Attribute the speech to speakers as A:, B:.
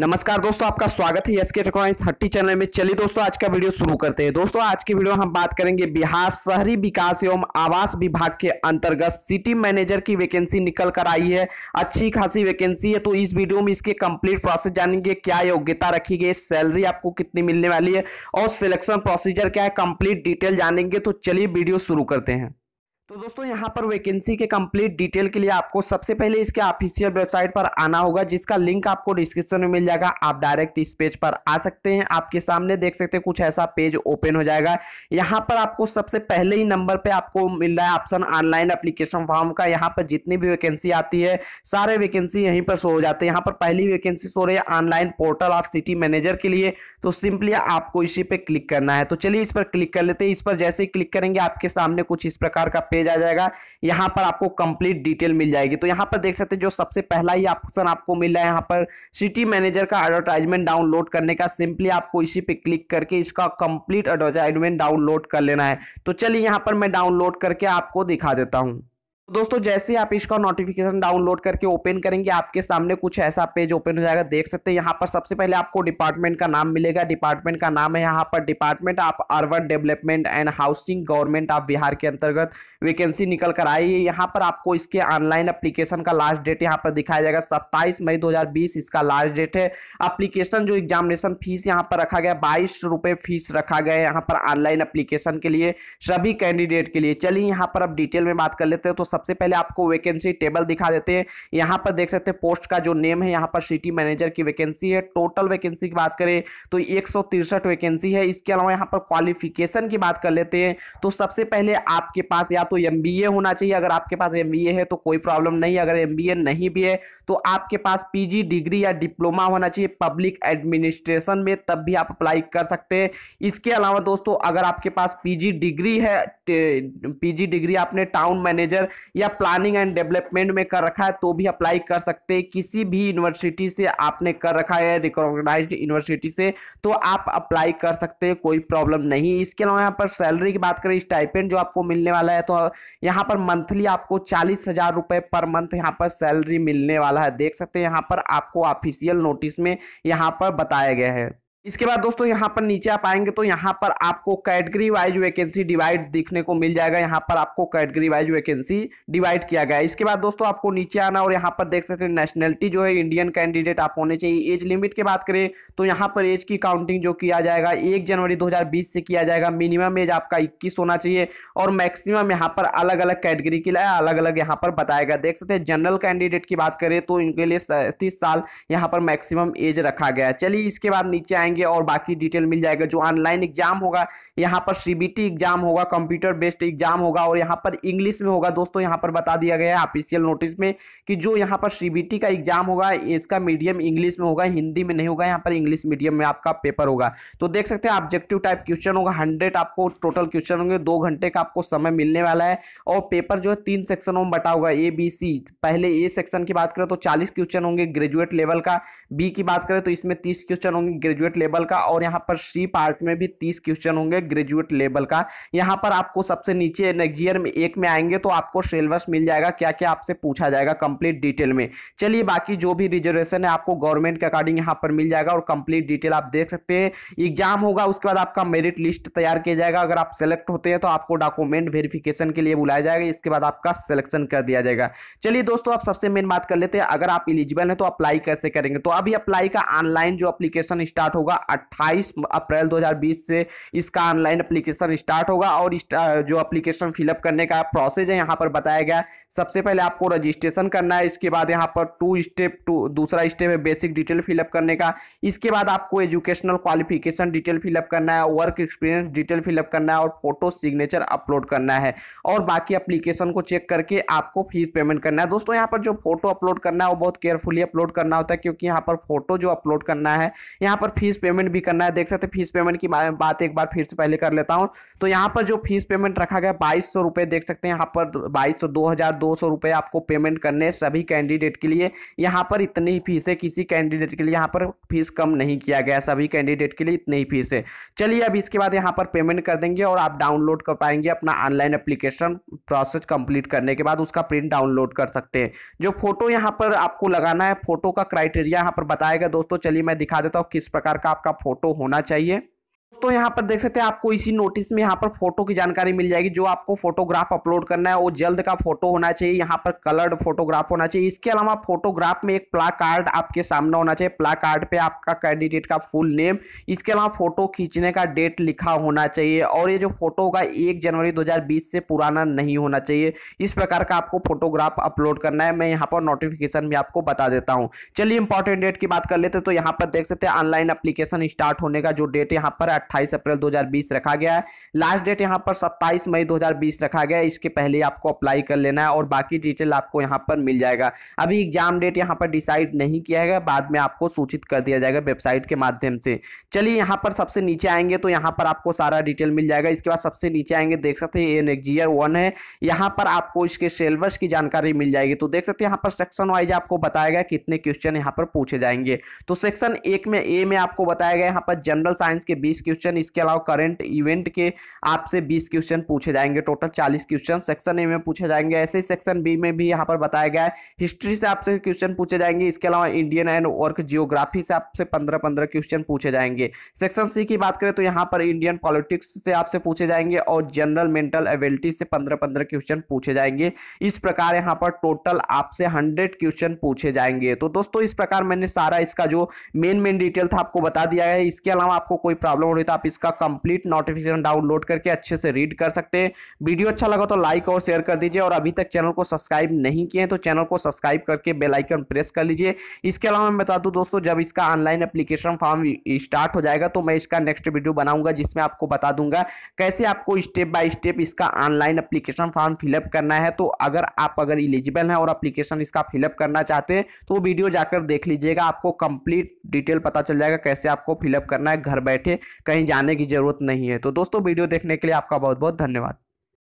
A: नमस्कार दोस्तों आपका स्वागत है एसके टेक्नोलॉजी थर्टी चैनल में चलिए दोस्तों आज का वीडियो शुरू करते हैं दोस्तों आज की वीडियो हम बात करेंगे बिहार शहरी विकास एवं आवास विभाग के अंतर्गत सिटी मैनेजर की वैकेंसी निकल कर आई है अच्छी खासी वैकेंसी है तो इस वीडियो में इसके कंप्लीट प्रोसेस जानेंगे क्या योग्यता रखी गई सैलरी आपको कितनी मिलने वाली है और सिलेक्शन प्रोसीजर क्या है कंप्लीट डिटेल जानेंगे तो चलिए वीडियो शुरू करते हैं तो दोस्तों यहाँ पर वैकेंसी के कंप्लीट डिटेल के लिए आपको सबसे पहले इसके ऑफिशियल वेबसाइट पर आना होगा जिसका लिंक आपको डिस्क्रिप्शन में मिल जाएगा आप डायरेक्ट इस पेज पर आ सकते हैं आपके सामने देख सकते हैं कुछ ऐसा पेज ओपन हो जाएगा यहाँ पर आपको सबसे पहले ही नंबर पे आपको मिल रहा है ऑप्शन ऑनलाइन अप्लीकेशन फॉर्म का यहाँ पर जितनी भी वैकेंसी आती है सारे वैकेंसी यहीं पर शो हो जाते हैं यहाँ पर पहली वैकेंसी शो रही है online portal of city manager के लिए तो सिंपली आपको इसी पे क्लिक करना है तो चलिए इस पर क्लिक कर लेते हैं इस पर जैसे ही क्लिक करेंगे आपके सामने कुछ इस प्रकार का पेज आ जाएगा यहाँ पर आपको कंप्लीट डिटेल मिल जाएगी तो यहाँ पर देख सकते हैं जो सबसे पहला ही ऑप्शन आपको मिल रहा है यहाँ पर सिटी मैनेजर का एडवर्टाइजमेंट डाउनलोड करने का सिंपली आपको इसी पे क्लिक करके इसका कंप्लीट एडवर्टाइजमेंट डाउनलोड कर लेना है तो चलिए यहाँ पर मैं डाउनलोड करके आपको दिखा देता हूँ दोस्तों जैसे आप इसका नोटिफिकेशन डाउनलोड करके ओपन करेंगे आपके सामने कुछ ऐसा पेज ओपन हो जाएगा देख सकते हैं यहाँ पर सबसे पहले आपको डिपार्टमेंट का नाम मिलेगा डिपार्टमेंट का नाम है यहाँ पर डिपार्टमेंट आप urban development and housing government of Bihar के अंतर्गत वैकेंसी निकल कर आई है यहाँ पर आपको इसके ऑनलाइन अप्लीकेशन का लास्ट डेट यहाँ पर दिखाया जाएगा सत्ताईस मई दो इसका लास्ट डेट है अप्लीकेशन जो एग्जामिनेशन फीस यहाँ पर रखा गया बाईस फीस रखा गया है यहाँ पर ऑनलाइन अप्लीकेशन के लिए सभी कैंडिडेट के लिए चलिए यहाँ पर आप डिटेल में बात कर लेते हैं तो सबसे पहले आपको वैकेंसी टेबल दिखा देते हैं यहाँ पर देख सकते हैं पोस्ट का जो नेम है यहाँ पर सिटी मैनेजर की वैकेंसी है टोटल वैकेंसी की बात करें तो एक वैकेंसी है इसके अलावा यहाँ पर क्वालिफिकेशन की बात कर लेते हैं तो सबसे पहले आपके पास या तो एम होना चाहिए अगर आपके पास एम है तो कोई प्रॉब्लम नहीं अगर एम नहीं भी है तो आपके पास पी डिग्री या डिप्लोमा होना चाहिए पब्लिक एडमिनिस्ट्रेशन में तब भी आप अप्लाई कर सकते हैं इसके अलावा दोस्तों अगर आपके पास पीजी डिग्री है पीजी डिग्री आपने टाउन मैनेजर या प्लानिंग एंड डेवलपमेंट में कर रखा है तो भी अप्लाई कर सकते हैं किसी भी यूनिवर्सिटी से आपने कर रखा है रिकॉग्नाइज यूनिवर्सिटी से तो आप अप्लाई कर सकते हैं कोई प्रॉब्लम नहीं इसके अलावा यहाँ पर सैलरी की बात करें स्टाइपेंट जो आपको मिलने वाला है तो यहाँ पर मंथली आपको चालीस हजार पर मंथ यहाँ पर सैलरी मिलने वाला है देख सकते हैं यहाँ पर आपको ऑफिशियल नोटिस में यहाँ पर बताया गया है इसके बाद दोस्तों यहाँ पर नीचे आप आएंगे तो यहाँ पर आपको कैटेगरी वाइज वैकेंसी डिवाइड देखने को मिल जाएगा यहाँ पर आपको कैटेगरी वाइज वैकेंसी डिवाइड किया गया है इसके बाद दोस्तों आपको नीचे आना और यहाँ पर देख सकते हैं नेशनैलिटी जो है इंडियन कैंडिडेट आप होने चाहिए एज लिमिट की बात करें तो यहाँ पर एज की काउंटिंग जो किया जाएगा एक जनवरी दो से किया जाएगा मिनिमम एज आपका इक्कीस होना चाहिए और मैक्सिमम यहाँ पर अलग अलग कैटेगरी के लिए अलग अलग यहाँ पर बताएगा देख सकते हैं जनरल कैंडिडेट की बात करें तो इनके लिए सैंतीस साल यहाँ पर मैक्सिमम एज रखा गया चलिए इसके बाद नीचे आएंगे जाएंगे और बाकी डिटेल मिल जाएगा जो ऑनलाइन एग्जाम होगा यहाँ पर सीबीटी एग्जाम होगा कंप्यूटर बेस्ड एग्जाम होगा और यहाँ पर इंग्लिश में होगा दोस्तों यहाँ पर बता दिया गया है ऑफिशियल नोटिस में कि जो यहाँ पर सीबीटी का एग्जाम होगा इसका मीडियम इंग्लिश में होगा हिंदी में नहीं होगा यहाँ पर इंग्लिश मीडियम में आपका पेपर होगा तो देख सकते हैं ऑब्जेक्टिव टाइप क्वेश्चन होगा हंड्रेड आपको टोटल क्वेश्चन होंगे दो घंटे का आपको समय मिलने वाला है और पेपर जो है तीन सेक्शनों में बटा होगा ए बी सी पहले ए सेक्शन की बात करें तो चालीस क्वेश्चन होंगे ग्रेजुएट लेवल का बी की बात करें तो इसमें तीस क्वेश्चन होंगे ग्रेजुएट लेवल का और यहाँ पर सी पार्ट में भी तीस क्वेश्चन होंगे ग्रेजुएट लेवल का यहाँ पर आपको सबसे नीचे नेक्स्ट ईयर में एक में आएंगे तो आपको सिलेबस मिल जाएगा क्या क्या आपसे पूछा जाएगा कंप्लीट डिटेल में चलिए बाकी जो भी रिजर्वेशन है आपको गवर्नमेंट के अकॉर्डिंग यहाँ पर मिल जाएगा और कंप्लीट डिटेल आप देख सकते हैं एग्जाम होगा उसके बाद आपका मेरिट लिस्ट तैयार किया जाएगा अगर आप सेलेक्ट होते हैं तो आपको डॉक्यूमेंट वेरिफिकेशन के लिए बुलाया जाएगा इसके बाद आपका सिलेक्शन कर दिया जाएगा चलिए दोस्तों आप सबसे मेन बात कर लेते हैं अगर आप इलिजिबल हैं तो अप्लाई कैसे करेंगे तो अभी अप्लाई का ऑनलाइन जो अप्लीकेशन स्टार्ट होगा होगा 28 अप्रैल 2020 से इसका ऑनलाइन एप्लीकेशन स्टार्ट होगा और जो एप्लीकेशन फिलअप करने का प्रोसेस है यहाँ पर बताया गया सबसे पहले आपको रजिस्ट्रेशन करना है इसके बाद यहाँ पर टू स्टेप टू दूसरा स्टेप है बेसिक डिटेल फिलअप करने का इसके बाद आपको एजुकेशनल क्वालिफिकेशन डिटेल फिलअप करना है वर्क एक्सपीरियंस डिटेल फिलअप करना है और फोटो सिग्नेचर अपलोड करना है और बाकी अप्लीकेशन को चेक करके आपको फीस पेमेंट करना है दोस्तों यहाँ पर जो फोटो अपलोड करना है वो बहुत केयरफुली अपलोड करना होता है क्योंकि यहाँ पर फोटो जो अपलोड करना है यहाँ पर फीस फीस पेमेंट भी करना है देख सकते हैं फीस पेमेंट की बात एक बार फिर से पहले कर लेता हूँ तो यहाँ पर जो फीस पेमेंट रखा गया बाईस सौ रुपये देख सकते हैं यहाँ पर बाईस सौ दो हज़ार दो सौ रुपये आपको पेमेंट करने सभी कैंडिडेट के लिए यहाँ पर इतनी ही फीस है किसी कैंडिडेट के लिए यहाँ पर फीस कम नहीं किया गया सभी कैंडिडेट के लिए इतनी ही फीस है चलिए अब इसके बाद यहाँ पर पेमेंट कर देंगे और आप डाउनलोड कर पाएंगे अपना ऑनलाइन अप्लीकेशन प्रोसेस कंप्लीट करने के बाद उसका प्रिंट डाउनलोड कर सकते हैं जो फोटो यहाँ पर आपको लगाना है फोटो का क्राइटेरिया यहाँ पर बताएगा दोस्तों चलिए मैं दिखा देता हूँ किस प्रकार का आपका फोटो होना चाहिए दोस्तों यहाँ पर देख सकते हैं आपको इसी नोटिस में यहाँ पर फोटो की जानकारी मिल जाएगी जो आपको फोटोग्राफ अपलोड करना है वो जल्द का फोटो होना चाहिए यहाँ पर कलर्ड फोटोग्राफ होना चाहिए इसके अलावा फोटोग्राफ में एक प्ला कार्ड आपके सामने होना चाहिए प्ला कार्ड पे आपका कैंडिडेट का फुल नेम इसके अलावा फोटो खींचने का डेट लिखा होना चाहिए और ये जो फोटो होगा एक जनवरी दो से पुराना नहीं होना चाहिए इस प्रकार का आपको फोटोग्राफ अपलोड करना है मैं यहाँ पर नोटिफिकेशन भी आपको बता देता हूँ चलिए इंपॉर्टेंट डेट की बात कर लेते तो यहाँ पर देख सकते हैं ऑनलाइन अप्लीकेशन स्टार्ट होने का जो डेट यहाँ पर 28 अप्रैल 2020 रखा गया है लास्ट डेट यहाँ पर 27 मई 2020 रखा गया है इसके पहले आपको अप्लाई कर लेना है और बाकी डिटेल आपको यहाँ पर मिल जाएगा अभी एग्जाम डेट यहाँ पर डिसाइड नहीं किया गया बाद में आपको सूचित कर दिया जाएगा वेबसाइट के माध्यम से चलिए यहाँ पर सबसे नीचे आएंगे तो यहाँ पर आपको सारा डिटेल मिल जाएगा इसके बाद सबसे नीचे आएंगे देख सकते हैं एन जीयर वन है यहाँ पर आपको इसके सिलेबस की जानकारी मिल जाएगी तो देख सकते हैं यहाँ पर सेक्शन वाइज आपको बताया गया कितने क्वेश्चन यहाँ पर पूछे जाएंगे तो सेक्शन एक में ए में आपको बताया गया यहाँ पर जनरल साइंस के बीस क्वेश्चन क्वेश्चन इसके अलावा करंट इवेंट के आपसे 20 क्वेश्चन पूछे जाएंगे टोटल 40 क्वेश्चन सेक्शन ए में पूछे जाएंगे ऐसे ही सेक्शन बी में भी यहाँ पर बताया गया है हिस्ट्री से आपसे क्वेश्चन पूछे जाएंगे इसके अलावा इंडियन एंड वर्क जियोग्राफी से आपसे पंद्रह पंद्रह क्वेश्चन पूछे जाएंगे सेक्शन सी की बात करें तो यहाँ पर इंडियन पॉलिटिक्स से आपसे पूछे जाएंगे और जनरल मेंटल एबिलिटी से पंद्रह पंद्रह क्वेश्चन पूछे जाएंगे इस प्रकार यहाँ पर टोटल आपसे हंड्रेड क्वेश्चन पूछे जाएंगे तो दोस्तों इस प्रकार मैंने सारा इसका जो मेन मेन डिटेल था आपको बता दिया है इसके अलावा आपको कोई प्रॉब्लम डाउनलोड हुई तो आप इसका कंप्लीट नोटिफिकेशन डाउनलोड करके अच्छे से रीड कर सकते हैं वीडियो अच्छा लगा तो लाइक और शेयर कर दीजिए और अभी तक चैनल को सब्सक्राइब नहीं किए तो चैनल को सब्सक्राइब करके बेलाइकन प्रेस कर लीजिए इसके अलावा मैं बता दूँ दोस्तों जब इसका ऑनलाइन अप्लीकेशन फॉर्म स्टार्ट हो जाएगा तो मैं इसका नेक्स्ट वीडियो बनाऊंगा जिसमें आपको बता दूंगा कैसे आपको स्टेप बाय स्टेप इसका ऑनलाइन अप्लीकेशन फॉर्म फिलअप करना है तो अगर आप अगर इलिजिबल हैं और अप्लीकेशन इसका फिलअप करना चाहते हैं तो वीडियो जाकर देख लीजिएगा आपको कंप्लीट डिटेल पता चल जाएगा कैसे आपको फिलअप करना है घर बैठे कहीं जाने की ज़रूरत नहीं है तो दोस्तों वीडियो देखने के लिए आपका बहुत बहुत धन्यवाद